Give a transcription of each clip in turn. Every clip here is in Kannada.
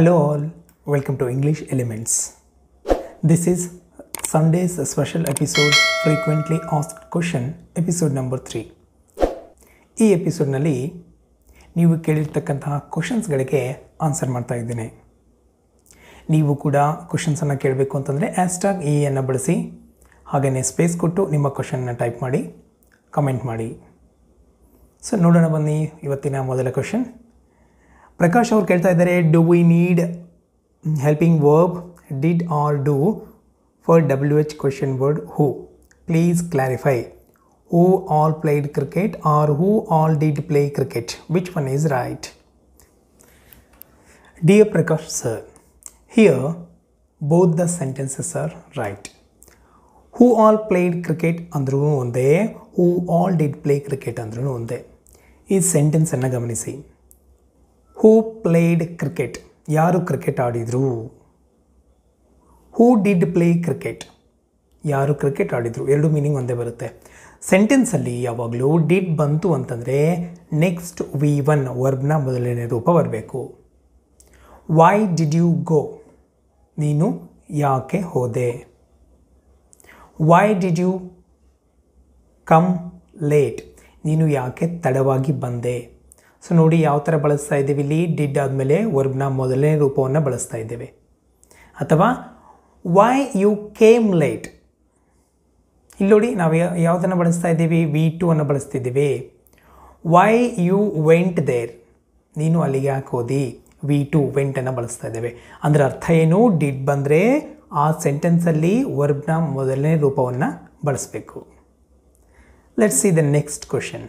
hello all, welcome to English elements This is Sunday's special episode frequently asked question episode number three ಈ ಎಪಿಸೋಡ್ನಲ್ಲಿ ನೀವು ಕೇಳಿರ್ತಕ್ಕಂತಹ ಕ್ವಶನ್ಸ್ಗಳಿಗೆ ಆನ್ಸರ್ ಮಾಡ್ತಾ ಇದ್ದೇನೆ ನೀವು ಕೂಡ ಕ್ವಶನ್ಸನ್ನು ಕೇಳಬೇಕು ಅಂತಂದರೆ ಆಸ್ಟಾಗ್ ಎ ಅನ್ನು ಬಳಸಿ ಹಾಗೆಯೇ ಸ್ಪೇಸ್ ಕೊಟ್ಟು ನಿಮ್ಮ ಕ್ವಶನ್ನ ಟೈಪ್ ಮಾಡಿ ಕಮೆಂಟ್ ಮಾಡಿ ಸೊ ನೋಡೋಣ ಬನ್ನಿ ಇವತ್ತಿನ ಮೊದಲ ಕ್ವಶನ್ प्रकाश और कहता do we need helping verb did or do for W H question word who please clarify who all played cricket or who all did play cricket which one is right dear Prakash sir here both the sentences are right who all played cricket ಅಂದ್ರೂ ಒಂದೇ who all did play cricket ಅಂದ್ರೂ ಒಂದೇ ಈ ಸೆಂಟೆನ್ಸನ್ನು ಗಮನಿಸಿ ಹೂ ಪ್ಲೇಡ್ ಕ್ರಿಕೆಟ್ ಯಾರು ಕ್ರಿಕೆಟ್ ಆಡಿದರು ಹೂ ಡಿಡ್ ಪ್ಲೇ ಕ್ರಿಕೆಟ್ ಯಾರು ಕ್ರಿಕೆಟ್ ಆಡಿದರು ಎರಡು ಮೀನಿಂಗ್ ಒಂದೇ ಬರುತ್ತೆ ಸೆಂಟೆನ್ಸಲ್ಲಿ ಯಾವಾಗಲೂ ಡಿಡ್ ಬಂತು ಅಂತಂದರೆ ನೆಕ್ಸ್ಟ್ ವಿ ಒನ್ ವರ್ಬ್ನ ಮೊದಲನೇ ರೂಪ ಬರಬೇಕು ವೈ ಡಿಡ್ ಯು ಗೋ ನೀನು ಯಾಕೆ ಹೋದೆ why did you come late ನೀನು ಯಾಕೆ ತಡವಾಗಿ ಬಂದೆ ಸೊ ನೋಡಿ ಯಾವ ಥರ ಬಳಸ್ತಾ ಇದ್ದೀವಿ ಇಲ್ಲಿ ಡಿಡ್ ಆದಮೇಲೆ ವರ್ಬ್ನ ಮೊದಲನೇ ರೂಪವನ್ನು ಬಳಸ್ತಾ ಇದ್ದೇವೆ ಅಥವಾ ವೈ ಯು ಕೇಮ್ ಲೈಟ್ ಇಲ್ಲಿ ನೋಡಿ ನಾವು ಯಾವುದನ್ನು ಬಳಸ್ತಾ ಇದ್ದೀವಿ ವಿ ಟು ಅನ್ನು ಬಳಸ್ತಿದ್ದೀವಿ ವೈ ಯು ವೆಂಟ್ ದೇರ್ ನೀನು ಅಲ್ಲಿಗೆ ಹಾಕೋದಿ ವಿ ಟು ವೆಂಟನ್ನು ಬಳಸ್ತಾ ಇದ್ದೇವೆ ಅದರ ಅರ್ಥ ಏನು ಡಿಡ್ ಬಂದರೆ ಆ ಸೆಂಟೆನ್ಸಲ್ಲಿ ವರ್ಬ್ನ ಮೊದಲನೇ ರೂಪವನ್ನು ಬಳಸಬೇಕು let's see the next question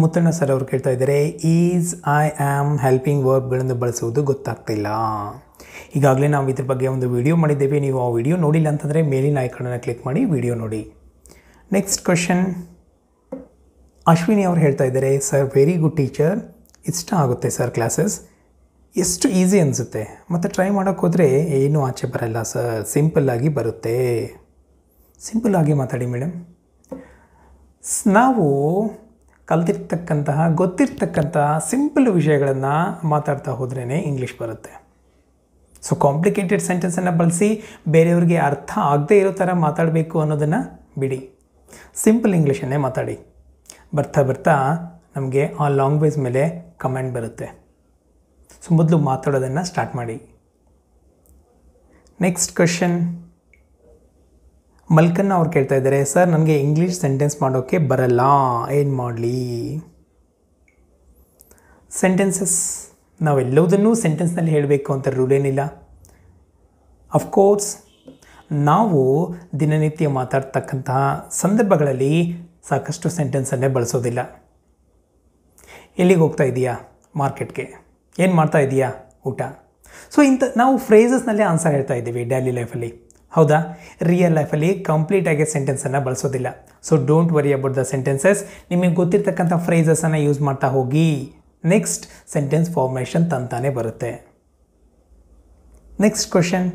Muthanna sir ಅವರು ಕೇಳ್ತಾ ಇದ್ದಾರೆ ಈಸ್ ಐ ಆ್ಯಮ್ ಹೆಲ್ಪಿಂಗ್ ವರ್ಬ್ಗಳನ್ನು ಬಳಸುವುದು ಗೊತ್ತಾಗ್ತಿಲ್ಲ ಈಗಾಗಲೇ ನಾವು ಇದ್ರ ಬಗ್ಗೆ ಒಂದು ವಿಡಿಯೋ ಮಾಡಿದ್ದೇವೆ ನೀವು ಆ ವಿಡಿಯೋ ನೋಡಿಲ್ಲ ಅಂತಂದರೆ ಮೇಲಿನ ಐಕಾನನ್ನ ಕ್ಲಿಕ್ ಮಾಡಿ ವಿಡಿಯೋ ನೋಡಿ ನೆಕ್ಸ್ಟ್ ಕ್ವೆಶನ್ ಅಶ್ವಿನಿ ಅವರು ಹೇಳ್ತಾ ಇದ್ದಾರೆ ಸರ್ ವೆರಿ ಗುಡ್ ಟೀಚರ್ ಇಷ್ಟ ಆಗುತ್ತೆ ಸರ್ ಕ್ಲಾಸಸ್ ಎಷ್ಟು ಈಸಿ ಅನಿಸುತ್ತೆ ಮತ್ತು ಟ್ರೈ ಮಾಡೋಕ್ಕೋದ್ರೆ ಏನೂ ಆಚೆ ಬರಲ್ಲ ಸರ್ ಸಿಂಪಲ್ಲಾಗಿ ಬರುತ್ತೆ ಸಿಂಪಲ್ಲಾಗಿ ಮಾತಾಡಿ ಮೇಡಮ್ ನಾವು ಕಲ್ತಿರ್ತಕ್ಕಂತಹ ಗೊತ್ತಿರ್ತಕ್ಕಂತಹ ಸಿಂಪಲ್ ವಿಷಯಗಳನ್ನು ಮಾತಾಡ್ತಾ ಹೋದ್ರೇ ಇಂಗ್ಲೀಷ್ ಬರುತ್ತೆ ಸೊ ಕಾಂಪ್ಲಿಕೇಟೆಡ್ ಸೆಂಟೆನ್ಸನ್ನು ಬಳಸಿ ಬೇರೆಯವ್ರಿಗೆ ಅರ್ಥ ಆಗದೇ ಇರೋ ಥರ ಮಾತಾಡಬೇಕು ಅನ್ನೋದನ್ನು ಬಿಡಿ ಸಿಂಪಲ್ ಇಂಗ್ಲೀಷನ್ನೇ ಮಾತಾಡಿ ಬರ್ತಾ ಬರ್ತಾ ನಮಗೆ ಆ ಲ್ಯಾಂಗ್ವೇಜ್ ಮೇಲೆ ಕಮೆಂಟ್ ಬರುತ್ತೆ ಸೊ ಮೊದಲು ಮಾತಾಡೋದನ್ನು ಸ್ಟಾರ್ಟ್ ಮಾಡಿ ನೆಕ್ಸ್ಟ್ ಕ್ವೆಶನ್ ಮಲ್ಕನ್ನ ಅವ್ರು ಕೇಳ್ತಾ ಇದ್ದಾರೆ ಸರ್ ನನಗೆ ಇಂಗ್ಲೀಷ್ ಸೆಂಟೆನ್ಸ್ ಮಾಡೋಕ್ಕೆ ಬರಲ್ಲ ಏನು ಮಾಡಲಿ ಸೆಂಟೆನ್ಸಸ್ ನಾವೆಲ್ಲದನ್ನೂ ಸೆಂಟೆನ್ಸ್ನಲ್ಲಿ ಹೇಳಬೇಕು ಅಂತ ರೂಲ್ ಏನಿಲ್ಲ ಅಫ್ಕೋರ್ಸ್ ನಾವು ದಿನನಿತ್ಯ ಮಾತಾಡ್ತಕ್ಕಂತಹ ಸಂದರ್ಭಗಳಲ್ಲಿ ಸಾಕಷ್ಟು ಸೆಂಟೆನ್ಸನ್ನೇ ಬಳಸೋದಿಲ್ಲ ಎಲ್ಲಿಗೆ ಹೋಗ್ತಾ ಇದೆಯಾ ಮಾರ್ಕೆಟ್ಗೆ ಏನು ಮಾಡ್ತಾ ಇದೆಯಾ ಊಟ ಸೊ ಇಂಥ ನಾವು ಫ್ರೇಸಸ್ನಲ್ಲೇ ಆನ್ಸರ್ ಹೇಳ್ತಾ ಇದ್ದೀವಿ ಡೈಲಿ ಲೈಫಲ್ಲಿ ಹೌದಾ ರಿಯಲ್ ಲೈಫಲ್ಲಿ ಕಂಪ್ಲೀಟಾಗಿ ಸೆಂಟೆನ್ಸನ್ನು ಬಳಸೋದಿಲ್ಲ so don't worry about the sentences ನಿಮಗೆ ಗೊತ್ತಿರ್ತಕ್ಕಂಥ ಫ್ರೇಸಸನ್ನು ಯೂಸ್ ಮಾಡ್ತಾ ಹೋಗಿ ನೆಕ್ಸ್ಟ್ ಸೆಂಟೆನ್ಸ್ ಫಾರ್ಮೇಷನ್ ತಂತಾನೆ ಬರುತ್ತೆ ನೆಕ್ಸ್ಟ್ ಕ್ವಶನ್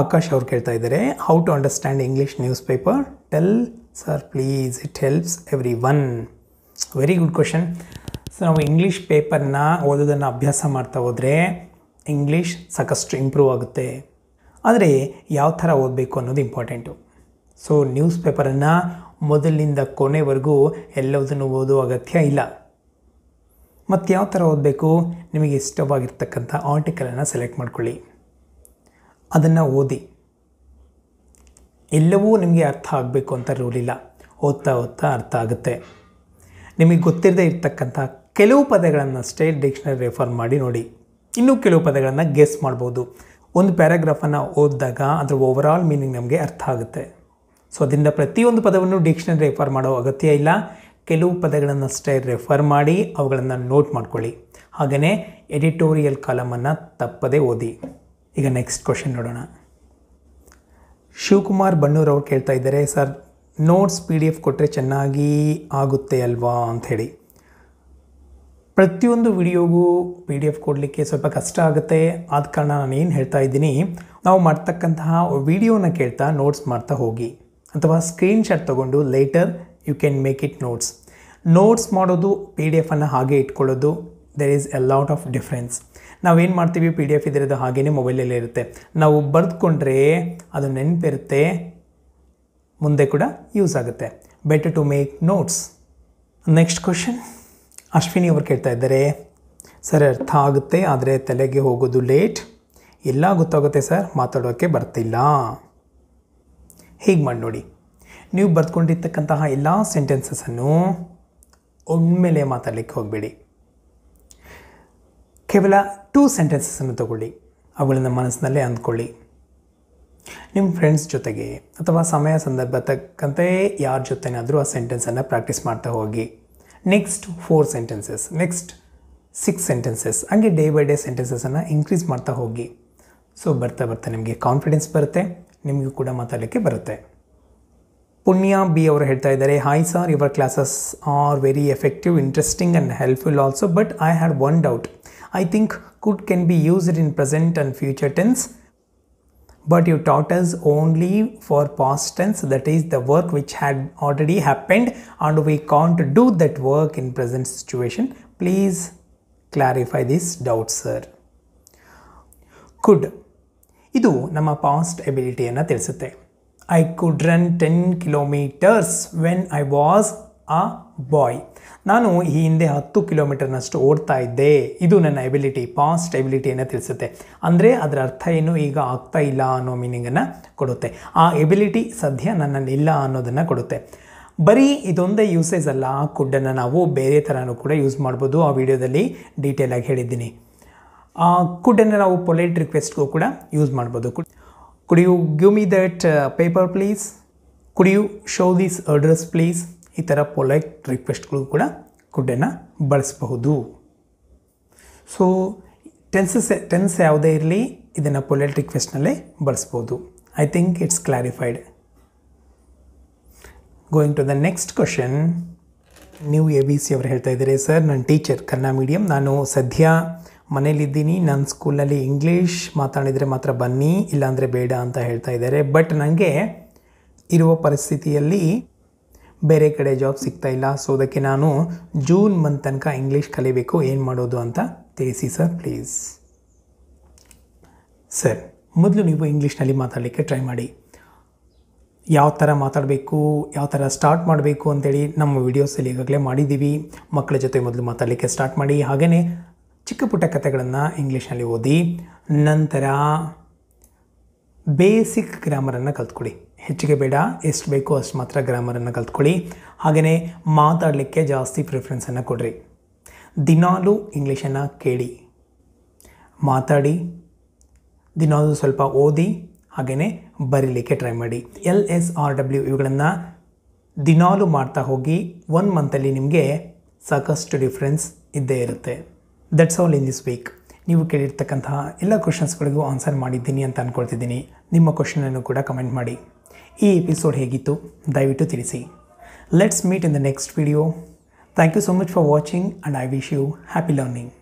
ಆಕಾಶ್ ಅವ್ರು ಕೇಳ್ತಾ ಇದ್ದಾರೆ how to understand English newspaper tell sir please it helps everyone very good question so ನಾವು ಇಂಗ್ಲೀಷ್ ಪೇಪರ್ನ ಓದೋದನ್ನು ಅಭ್ಯಾಸ ಮಾಡ್ತಾ ಹೋದರೆ ಇಂಗ್ಲೀಷ್ ಸಾಕಷ್ಟು ಇಂಪ್ರೂವ್ ಆಗುತ್ತೆ ಆದರೆ ಯಾವ ಥರ ಓದಬೇಕು ಅನ್ನೋದು ಇಂಪಾರ್ಟೆಂಟು ಸೊ ನ್ಯೂಸ್ ಪೇಪರನ್ನು ಮೊದಲಿನಿಂದ ಕೊನೆವರೆಗೂ ಎಲ್ಲದನ್ನು ಓದೋ ಅಗತ್ಯ ಇಲ್ಲ ಮತ್ತು ಯಾವ ಥರ ಓದಬೇಕು ನಿಮಗೆ ಇಷ್ಟವಾಗಿರ್ತಕ್ಕಂಥ ಆರ್ಟಿಕಲನ್ನು ಸೆಲೆಕ್ಟ್ ಮಾಡಿಕೊಳ್ಳಿ ಅದನ್ನು ಓದಿ ಎಲ್ಲವೂ ನಿಮಗೆ ಅರ್ಥ ಆಗಬೇಕು ಅಂತ ರೂಲ್ ಇಲ್ಲ ಓದ್ತಾ ಓದ್ತಾ ಅರ್ಥ ಆಗುತ್ತೆ ನಿಮಗೆ ಗೊತ್ತಿರದೇ ಇರ್ತಕ್ಕಂಥ ಕೆಲವು ಪದಗಳನ್ನು ಸ್ಟೇಟ್ ಡಿಕ್ಷನರಿ ರೆಫರ್ ಮಾಡಿ ನೋಡಿ ಇನ್ನೂ ಕೆಲವು ಪದಗಳನ್ನು ಗೆಸ್ ಮಾಡ್ಬೋದು ಒಂದು ಪ್ಯಾರಾಗ್ರಾಫನ್ನು ಓದಿದಾಗ ಅದರ ಓವರ್ ಆಲ್ ಮೀನಿಂಗ್ ನಮಗೆ ಅರ್ಥ ಆಗುತ್ತೆ ಸೊ ಅದರಿಂದ ಪ್ರತಿಯೊಂದು ಪದವನ್ನು ಡಿಕ್ಷನರಿ ರೆಫರ್ ಮಾಡೋ ಅಗತ್ಯ ಇಲ್ಲ ಕೆಲವು ಪದಗಳನ್ನಷ್ಟೇ ರೆಫರ್ ಮಾಡಿ ಅವುಗಳನ್ನು ನೋಟ್ ಮಾಡ್ಕೊಳ್ಳಿ ಹಾಗೆಯೇ ಎಡಿಟೋರಿಯಲ್ ಕಾಲಮನ್ನು ತಪ್ಪದೇ ಓದಿ ಈಗ ನೆಕ್ಸ್ಟ್ ಕ್ವಶನ್ ನೋಡೋಣ ಶಿವಕುಮಾರ್ ಅವ್ರು ಕೇಳ್ತಾ ಇದ್ದಾರೆ sir notes P D F ಕೊಟ್ಟರೆ ಚೆನ್ನಾಗಿ ಆಗುತ್ತೆ ಅಲ್ವಾ ಅಂಥೇಳಿ ಪ್ರತಿಯೊಂದು ವಿಡಿಯೋಗೂ ಪಿ ಡಿ ಎಫ್ ಕೊಡಲಿಕ್ಕೆ ಸ್ವಲ್ಪ ಕಷ್ಟ ಆಗುತ್ತೆ ಆದ ಕಾರಣ ನಾನು ಏನು ಹೇಳ್ತಾ ಇದ್ದೀನಿ ನಾವು ಮಾಡ್ತಕ್ಕಂತಹ ವಿಡಿಯೋನ ಕೇಳ್ತಾ ನೋಟ್ಸ್ ಮಾಡ್ತಾ ಹೋಗಿ ಅಥವಾ ಸ್ಕ್ರೀನ್ಶಾಟ್ ತೊಗೊಂಡು later you can make it notes notes ಮಾಡೋದು ಪಿ ಡಿ ಎಫನ್ನು ಹಾಗೆ ಇಟ್ಕೊಳ್ಳೋದು there is a lot of difference ನಾವೇನು ಮಾಡ್ತೀವಿ ಪಿ ಡಿ ಎಫ್ ಅದು ಹಾಗೇ ಮೊಬೈಲಲ್ಲೇ ಇರುತ್ತೆ ನಾವು ಬರೆದುಕೊಂಡ್ರೆ ಅದು ನೆನಪಿರುತ್ತೆ ಮುಂದೆ ಕೂಡ ಯೂಸ್ ಆಗುತ್ತೆ better to make notes next question Ashwini ಅವರು ಕೇಳ್ತಾ ಇದ್ದಾರೆ ಸರ್ ಅರ್ಥ ಆಗುತ್ತೆ ಆದರೆ ತಲೆಗೆ ಹೋಗೋದು ಲೇಟ್ ಎಲ್ಲ ಗೊತ್ತಾಗುತ್ತೆ ಸರ್ ಮಾತಾಡೋಕ್ಕೆ ಬರ್ತಿಲ್ಲ ಹೀಗೆ ಮಾಡಿ ನೋಡಿ ನೀವು ಬರೆದುಕೊಂಡಿರ್ತಕ್ಕಂತಹ ಎಲ್ಲ ಸೆಂಟೆನ್ಸಸ್ಸನ್ನು ಒಮ್ಮೆಲೆ ಮಾತಾಡಲಿಕ್ಕೆ ಹೋಗಬೇಡಿ ಕೇವಲ ಟೂ ಸೆಂಟೆನ್ಸಸ್ಸನ್ನು ತಗೊಳ್ಳಿ ಅವುಗಳನ್ನ ಮನಸ್ಸಿನಲ್ಲೇ ಅಂದ್ಕೊಳ್ಳಿ ನಿಮ್ಮ ಫ್ರೆಂಡ್ಸ್ ಜೊತೆಗೆ ಅಥವಾ ಸಮಯ ಸಂದರ್ಭ ತಕ್ಕಂತೆ ಯಾರ ಜೊತೆನಾದರೂ ಆ ಸೆಂಟೆನ್ಸನ್ನು ಪ್ರಾಕ್ಟೀಸ್ ಮಾಡ್ತಾ ಹೋಗಿ next four sentences next six sentences ಹಂಗೆ ಡೇ ಬೈ ಡೇ ಸೆಂಟೆನ್ಸಸನ್ನು ಇನ್ಕ್ರೀಸ್ ಮಾಡ್ತಾ ಹೋಗಿ ಸೊ ಬರ್ತಾ ಬರ್ತಾ ನಿಮಗೆ ಕಾನ್ಫಿಡೆನ್ಸ್ ಬರುತ್ತೆ ನಿಮಗೂ ಕೂಡ ಮಾತಾಡಲಿಕ್ಕೆ ಬರುತ್ತೆ ಪುಣ್ಯ ಬಿ ಅವರು ಹೇಳ್ತಾ ಇದ್ದಾರೆ hi sir your classes are very effective interesting and helpful also but I had one doubt I think could can be used in present and future tense but you taught us only for past tense that is the work which had already happened and we can't do that work in present situation please clarify this doubt sir could ಇದು ನಮ್ಮ ಪಾಸ್ಟ್ ಎಬಿಲಿಟಿಯನ್ನು ತಿಳಿಸುತ್ತೆ I could run ten kilometres when I was a boy ನಾನು ಈ ಹಿಂದೆ ಹತ್ತು ಕಿಲೋಮೀಟರ್ನಷ್ಟು ಓಡ್ತಾ ಇದ್ದೆ ಇದು ನನ್ನ ಎಬಿಲಿಟಿ ಪಾಸ್ಟ್ ಎಬಿಲಿಟಿಯನ್ನು ತಿಳಿಸುತ್ತೆ ಅಂದರೆ ಅದರ ಅರ್ಥ ಏನು ಈಗ ಆಗ್ತಾ ಇಲ್ಲ ಅನ್ನೋ ಮೀನಿಂಗನ್ನು ಕೊಡುತ್ತೆ ಆ ಎಬಿಲಿಟಿ ಸದ್ಯ ನನ್ನಲ್ಲಿ ಇಲ್ಲ ಅನ್ನೋದನ್ನು ಕೊಡುತ್ತೆ ಬರೀ ಇದೊಂದೇ ಯೂಸೇಜ್ ಅಲ್ಲ ಆ ಕುಡ್ಡನ್ನು ನಾವು ಬೇರೆ ಥರನೂ ಕೂಡ ಯೂಸ್ ಮಾಡ್ಬೋದು ಆ ವಿಡಿಯೋದಲ್ಲಿ ಡೀಟೇಲಾಗಿ ಹೇಳಿದ್ದೀನಿ ಆ ಕುಡ್ಡನ್ನು ನಾವು ಪೊಲೈಟ್ ರಿಕ್ವೆಸ್ಟ್ಗೂ ಕೂಡ ಯೂಸ್ ಮಾಡ್ಬೋದು could you give me that paper please could you show this address please ಈ ಥರ ಪೊಲೈಟ್ ರಿಕ್ವೆಸ್ಟ್ಗಳು ಕೂಡ ಗುಡ್ಡೇನ ಬಳಸಬಹುದು ಸೊ ಟೆನ್ಸಸ್ ಟೆನ್ಸ್ ಯಾವುದೇ ಇರಲಿ ಇದನ್ನು ಪೊಲೈಟ್ ರಿಕ್ವೆಸ್ಟ್ನಲ್ಲೇ ಬಳಸ್ಬೋದು I think it's clarified going to the next question ನೀವು ಎ ಬಿ ಸಿ ಅವರು ಹೇಳ್ತಾ ಇದ್ದಾರೆ ಸರ್ ನನ್ನ ಟೀಚರ್ ಕನ್ನಡ ಮೀಡಿಯಂ ನಾನು ಸದ್ಯ ಮನೇಲಿದ್ದೀನಿ ನನ್ನ ಸ್ಕೂಲಲ್ಲಿ ಇಂಗ್ಲೀಷ್ ಮಾತಾಡಿದರೆ ಮಾತ್ರ ಬನ್ನಿ ಇಲ್ಲಾಂದರೆ ಬೇಡ ಅಂತ ಹೇಳ್ತಾ ಇದ್ದಾರೆ ಬಟ್ ನನಗೆ ಇರುವ ಪರಿಸ್ಥಿತಿಯಲ್ಲಿ ಬೇರೆ ಕಡೆ ಜಾಬ್ ಸಿಗ್ತಾ ಇಲ್ಲ ಸೊ ಅದಕ್ಕೆ ನಾನು ಜೂನ್ ಮಂತ್ ತನಕ ಇಂಗ್ಲೀಷ್ ಕಲಿಬೇಕು ಏನು ಮಾಡೋದು ಅಂತ ತಿಳಿಸಿ ಸರ್ ಪ್ಲೀಸ್ ಸರ್ ಮೊದಲು ನೀವು ಇಂಗ್ಲೀಷ್ನಲ್ಲಿ ಮಾತಾಡಲಿಕ್ಕೆ ಟ್ರೈ ಮಾಡಿ ಯಾವ ಥರ ಮಾತಾಡಬೇಕು ಯಾವ ಥರ ಸ್ಟಾರ್ಟ್ ಮಾಡಬೇಕು ಅಂತೇಳಿ ನಮ್ಮ ವೀಡಿಯೋಸಲ್ಲಿ ಈಗಾಗಲೇ ಮಾಡಿದ್ದೀವಿ ಮಕ್ಕಳ ಜೊತೆ ಮೊದಲು ಮಾತಾಡಲಿಕ್ಕೆ ಸ್ಟಾರ್ಟ್ ಮಾಡಿ ಹಾಗೆಯೇ ಚಿಕ್ಕ ಪುಟ್ಟ ಕಥೆಗಳನ್ನು ಇಂಗ್ಲೀಷ್ನಲ್ಲಿ ಓದಿ ನಂತರ ಬೇಸಿಕ್ ಗ್ರಾಮರನ್ನು ಕಲ್ತ್ಕೊಡಿ ಹೆಚ್ಚಿಗೆ ಬೇಡ ಎಷ್ಟು ಬೇಕೋ ಅಷ್ಟು ಮಾತ್ರ ಗ್ರಾಮರನ್ನು ಕಲ್ತ್ಕೊಳ್ಳಿ ಹಾಗೆಯೇ ಮಾತಾಡಲಿಕ್ಕೆ ಜಾಸ್ತಿ ಪ್ರಿಫ್ರೆನ್ಸನ್ನು ಕೊಡಿರಿ ದಿನಾಲೂ ಇಂಗ್ಲೀಷನ್ನು ಕೇಳಿ ಮಾತಾಡಿ ದಿನಾಲೂ ಸ್ವಲ್ಪ ಓದಿ ಹಾಗೆಯೇ ಬರೀಲಿಕ್ಕೆ ಟ್ರೈ ಮಾಡಿ ಎಲ್ ಎಸ್ ಆರ್ ಡಬ್ಲ್ಯೂ ಇವುಗಳನ್ನು ದಿನಾಲೂ ಮಾಡ್ತಾ ಹೋಗಿ ಒನ್ ಮಂತಲ್ಲಿ ನಿಮಗೆ ಸಾಕಷ್ಟು ಡಿಫ್ರೆನ್ಸ್ ಇದ್ದೇ ಇರುತ್ತೆ that's all in this week ನೀವು ಕೇಳಿರ್ತಕ್ಕಂತಹ ಎಲ್ಲ ಕ್ವಶನ್ಸ್ಗಳಿಗೂ ಆನ್ಸರ್ ಮಾಡಿದ್ದೀನಿ ಅಂತ ಅಂದ್ಕೊಳ್ತಿದ್ದೀನಿ ನಿಮ್ಮ ಕ್ವಶನನ್ನು ಕೂಡ ಕಮೆಂಟ್ ಮಾಡಿ ಈ ಎಪಿಸೋಡ್ ಹೇಗಿತ್ತು ದಯವಿಟ್ಟು ತಿಳಿಸಿ let's meet in the next video thank you so much for watching and I wish you happy learning